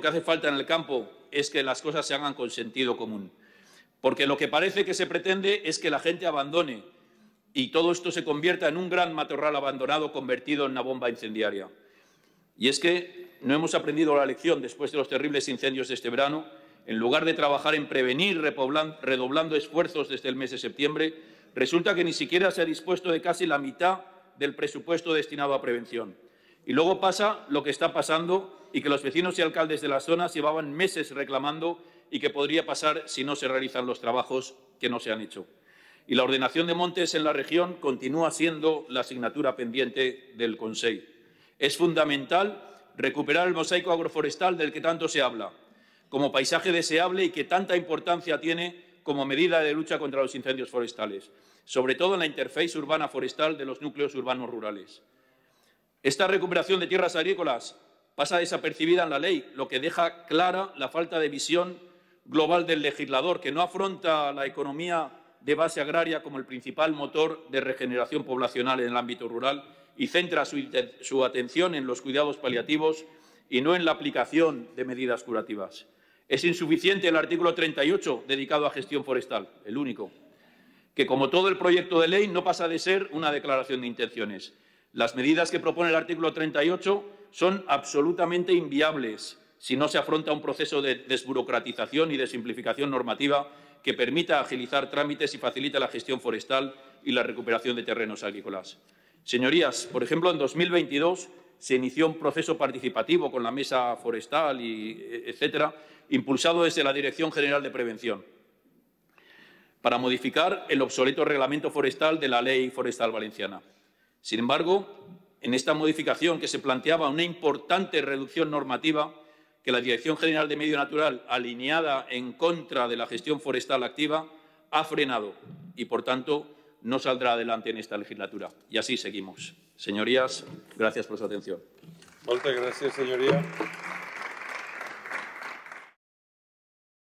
lo que hace falta en el campo es que las cosas se hagan con sentido común. Porque lo que parece que se pretende es que la gente abandone y todo esto se convierta en un gran matorral abandonado convertido en una bomba incendiaria. Y es que no hemos aprendido la lección después de los terribles incendios de este verano. En lugar de trabajar en prevenir, redoblando esfuerzos desde el mes de septiembre, resulta que ni siquiera se ha dispuesto de casi la mitad del presupuesto destinado a prevención. Y luego pasa lo que está pasando y que los vecinos y alcaldes de las zonas llevaban meses reclamando y que podría pasar si no se realizan los trabajos que no se han hecho. Y la ordenación de montes en la región continúa siendo la asignatura pendiente del Consejo. Es fundamental recuperar el mosaico agroforestal del que tanto se habla, como paisaje deseable y que tanta importancia tiene como medida de lucha contra los incendios forestales, sobre todo en la interfaz urbana forestal de los núcleos urbanos rurales. Esta recuperación de tierras agrícolas pasa desapercibida en la ley, lo que deja clara la falta de visión global del legislador, que no afronta la economía de base agraria como el principal motor de regeneración poblacional en el ámbito rural y centra su, su, atención en los cuidados paliativos y no en la aplicación de medidas curativas. Es insuficiente el artículo 38 dedicado a gestión forestal, el único, que como todo el proyecto de ley no pasa de ser una declaración de intenciones. Las medidas que propone el artículo 38 son absolutamente inviables si no se afronta un proceso de desburocratización y de simplificación normativa que permita agilizar trámites y facilite la gestión forestal y la recuperación de terrenos agrícolas. Señorías, por ejemplo, en 2022 se inició un proceso participativo con la mesa forestal, y, e, etcétera, impulsado desde la Dirección General de Prevención para modificar el obsoleto reglamento forestal de la Ley Forestal Valenciana. Sin embargo, en esta modificación que se planteaba una importante reducción normativa que la Dirección General de Medio Natural, alineada en contra de la gestión forestal activa, ha frenado y, por tanto, no saldrá adelante en esta legislatura. Y así seguimos. Señorías, gracias por su atención. Muchas gracias, señoría.